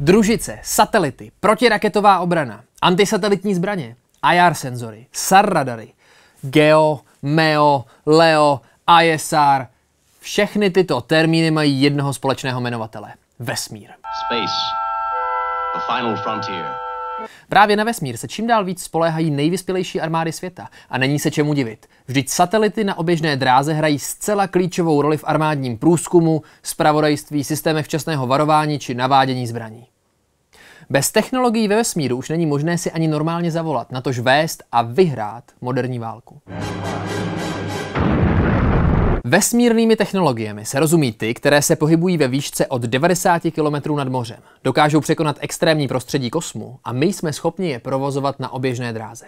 družice, satelity, protiraketová obrana, antisatelitní zbraně, IR senzory, SAR radary, GEO, MEO, LEO, ISR. E všechny tyto termíny mají jednoho společného jmenovatele. Vesmír. Space. The final frontier. Právě na vesmír se čím dál víc spoléhají nejvyspělejší armády světa a není se čemu divit. Vždyť satelity na oběžné dráze hrají zcela klíčovou roli v armádním průzkumu, spravodajství, systémech včasného varování či navádění zbraní. Bez technologií ve vesmíru už není možné si ani normálně zavolat, natož vést a vyhrát moderní válku. Vesmírnými technologiemi se rozumí ty, které se pohybují ve výšce od 90 km nad mořem. Dokážou překonat extrémní prostředí kosmu a my jsme schopni je provozovat na oběžné dráze.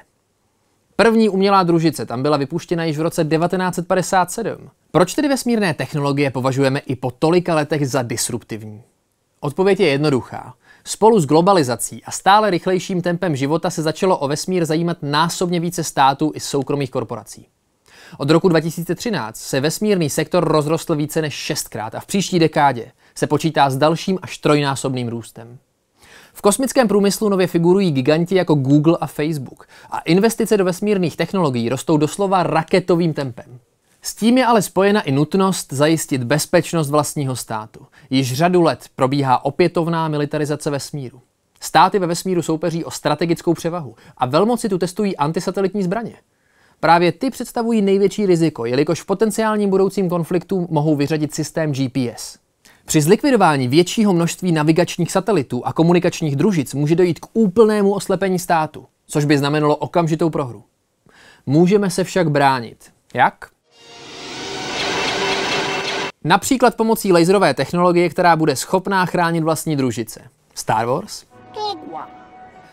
První umělá družice tam byla vypuštěna již v roce 1957. Proč tedy vesmírné technologie považujeme i po tolika letech za disruptivní? Odpověď je jednoduchá. Spolu s globalizací a stále rychlejším tempem života se začalo o vesmír zajímat násobně více států i soukromých korporací. Od roku 2013 se vesmírný sektor rozrostl více než šestkrát a v příští dekádě se počítá s dalším až trojnásobným růstem. V kosmickém průmyslu nově figurují giganti jako Google a Facebook a investice do vesmírných technologií rostou doslova raketovým tempem. S tím je ale spojena i nutnost zajistit bezpečnost vlastního státu. Již řadu let probíhá opětovná militarizace vesmíru. Státy ve vesmíru soupeří o strategickou převahu a velmoci tu testují antisatelitní zbraně. Právě ty představují největší riziko, jelikož v potenciálním budoucím konfliktu mohou vyřadit systém GPS. Při zlikvidování většího množství navigačních satelitů a komunikačních družic může dojít k úplnému oslepení státu, což by znamenalo okamžitou prohru. Můžeme se však bránit. Jak? Například pomocí laserové technologie, která bude schopná chránit vlastní družice. Star Wars?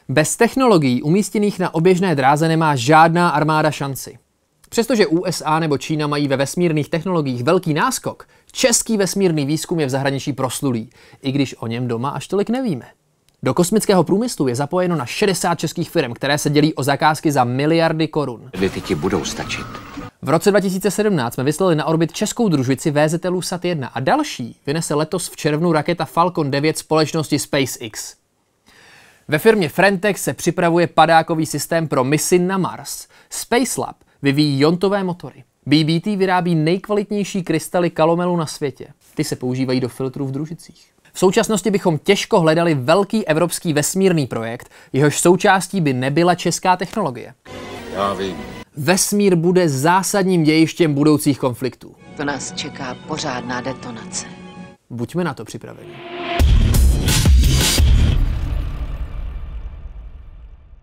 Bez technologií umístěných na oběžné dráze nemá žádná armáda šanci. Přestože USA nebo Čína mají ve vesmírných technologiích velký náskok, český vesmírný výzkum je v zahraničí proslulý, i když o něm doma až tolik nevíme. Do kosmického průmyslu je zapojeno na 60 českých firm, které se dělí o zakázky za miliardy korun. Ty ti budou stačit. V roce 2017 jsme vyslali na orbit českou družici VZT Lusat 1 a další vynese letos v červnu raketa Falcon 9 společnosti SpaceX. Ve firmě Frentex se připravuje padákový systém pro misi na Mars. Space Lab vyvíjí jontové motory. BBT vyrábí nejkvalitnější krystaly kalomelu na světě. Ty se používají do filtrů v družicích. V současnosti bychom těžko hledali velký evropský vesmírný projekt, jehož součástí by nebyla česká technologie. Já vím vesmír bude zásadním dějištěm budoucích konfliktů. To nás čeká pořádná detonace. Buďme na to připraveni.